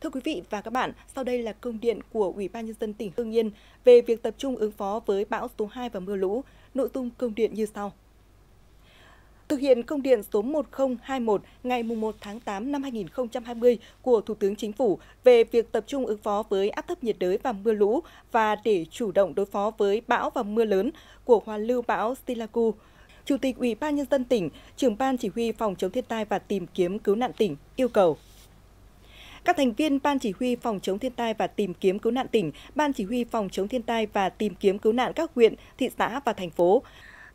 Thưa quý vị và các bạn, sau đây là công điện của Ủy ban nhân dân tỉnh Hưng Yên về việc tập trung ứng phó với bão số 2 và mưa lũ. Nội dung công điện như sau. Thực hiện công điện số 1021 ngày 1 tháng 8 năm 2020 của Thủ tướng Chính phủ về việc tập trung ứng phó với áp thấp nhiệt đới và mưa lũ và để chủ động đối phó với bão và mưa lớn của hoàn lưu bão Silaku, Chủ tịch Ủy ban Nhân dân tỉnh, trưởng ban chỉ huy phòng chống thiên tai và tìm kiếm cứu nạn tỉnh yêu cầu các thành viên Ban Chỉ huy Phòng chống thiên tai và tìm kiếm cứu nạn tỉnh, Ban Chỉ huy Phòng chống thiên tai và tìm kiếm cứu nạn các huyện, thị xã và thành phố,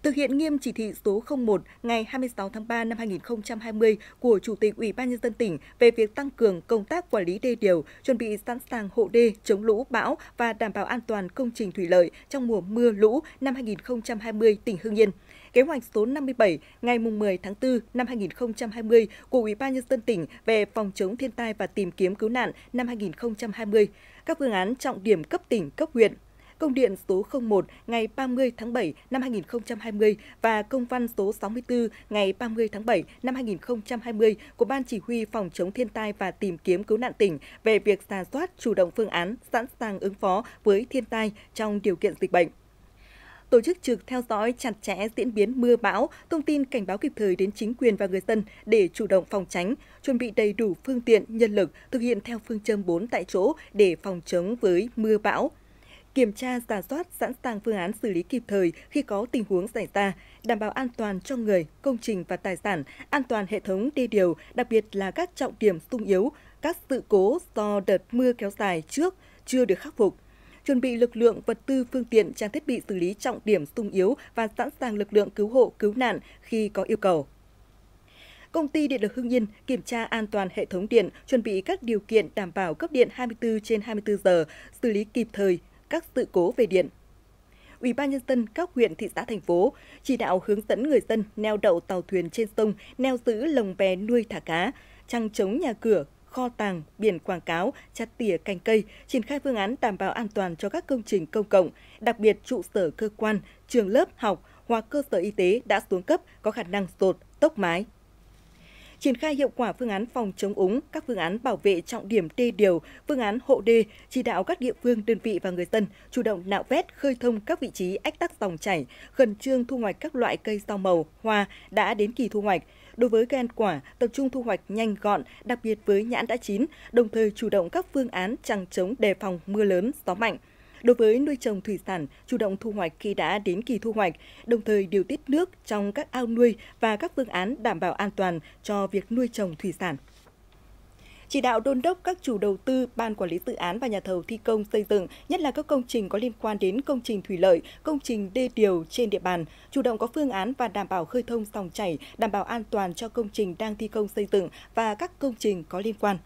thực hiện nghiêm chỉ thị số 01 ngày 26 tháng 3 năm 2020 của Chủ tịch Ủy ban nhân dân tỉnh về việc tăng cường công tác quản lý đê điều, chuẩn bị sẵn sàng hộ đê chống lũ bão và đảm bảo an toàn công trình thủy lợi trong mùa mưa lũ năm 2020 tỉnh Hưng Yên. Kế hoạch số 57 ngày 10 tháng 4 năm 2020 của Ủy ban nhân dân tỉnh về phòng chống thiên tai và tìm kiếm cứu nạn năm 2020, các phương án trọng điểm cấp tỉnh, cấp huyện, Công điện số 01 ngày 30 tháng 7 năm 2020 và công văn số 64 ngày 30 tháng 7 năm 2020 của Ban Chỉ huy Phòng chống thiên tai và tìm kiếm cứu nạn tỉnh về việc giả soát chủ động phương án sẵn sàng ứng phó với thiên tai trong điều kiện dịch bệnh tổ chức trực theo dõi chặt chẽ diễn biến mưa bão, thông tin cảnh báo kịp thời đến chính quyền và người dân để chủ động phòng tránh, chuẩn bị đầy đủ phương tiện, nhân lực, thực hiện theo phương châm 4 tại chỗ để phòng chống với mưa bão kiểm tra, giả soát, sẵn sàng phương án xử lý kịp thời khi có tình huống xảy ra, đảm bảo an toàn cho người, công trình và tài sản, an toàn hệ thống đê điều, đặc biệt là các trọng điểm sung yếu, các sự cố do đợt mưa kéo dài trước chưa được khắc phục chuẩn bị lực lượng, vật tư, phương tiện, trang thiết bị xử lý trọng điểm sung yếu và sẵn sàng lực lượng cứu hộ, cứu nạn khi có yêu cầu công ty điện lực Hưng Yên kiểm tra an toàn hệ thống điện, chuẩn bị các điều kiện đảm bảo cấp điện 24 trên 24 giờ, xử lý kịp thời, các sự cố về điện. Ủy ban nhân dân các huyện, thị xã, thành phố chỉ đạo hướng dẫn người dân neo đậu tàu thuyền trên sông, neo giữ lồng bè nuôi thả cá, trăng chống nhà cửa, kho tàng, biển quảng cáo, chặt tỉa cành cây, triển khai phương án đảm bảo an toàn cho các công trình công cộng, đặc biệt trụ sở cơ quan, trường lớp học hoặc cơ sở y tế đã xuống cấp có khả năng sụt, tốc mái, triển khai hiệu quả phương án phòng chống úng, các phương án bảo vệ trọng điểm đê điều, phương án hộ đê, chỉ đạo các địa phương, đơn vị và người dân chủ động nạo vét, khơi thông các vị trí ách tắc dòng chảy, khẩn trương thu hoạch các loại cây rau màu, hoa đã đến kỳ thu hoạch. Đối với cây ăn quả, tập trung thu hoạch nhanh gọn, đặc biệt với nhãn đã chín, đồng thời chủ động các phương án chằng chống đề phòng mưa lớn, gió mạnh. Đối với nuôi trồng thủy sản, chủ động thu hoạch khi đã đến kỳ thu hoạch, đồng thời điều tiết nước trong các ao nuôi và các phương án đảm bảo an toàn cho việc nuôi trồng thủy sản chỉ đạo đôn đốc các chủ đầu tư, ban quản lý dự án và nhà thầu thi công xây dựng, nhất là các công trình có liên quan đến công trình thủy lợi, công trình đê điều trên địa bàn, chủ động có phương án và đảm bảo khơi thông dòng chảy, đảm bảo an toàn cho công trình đang thi công xây dựng và các công trình có liên quan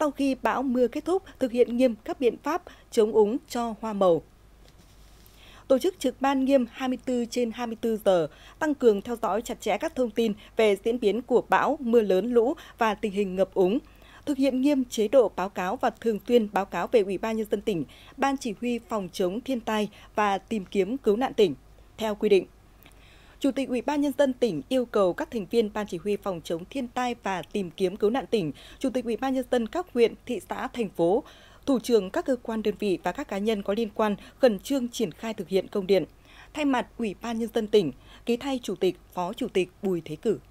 sau khi bão mưa kết thúc thực hiện nghiêm các biện pháp chống úng cho hoa màu tổ chức trực ban nghiêm 24 trên 24 giờ, tăng cường theo dõi chặt chẽ các thông tin về diễn biến của bão, mưa lớn, lũ và tình hình ngập úng, thực hiện nghiêm chế độ báo cáo và thường xuyên báo cáo về Ủy ban nhân dân tỉnh, Ban chỉ huy phòng chống thiên tai và tìm kiếm cứu nạn tỉnh theo quy định. Chủ tịch Ủy ban nhân dân tỉnh yêu cầu các thành viên Ban chỉ huy phòng chống thiên tai và tìm kiếm cứu nạn tỉnh, Chủ tịch Ủy ban nhân dân các huyện, thị xã, thành phố, thủ trưởng các cơ quan đơn vị và các cá nhân có liên quan khẩn trương triển khai thực hiện công điện. Thay mặt Ủy ban nhân dân tỉnh, ký thay Chủ tịch, Phó Chủ tịch Bùi Thế Cử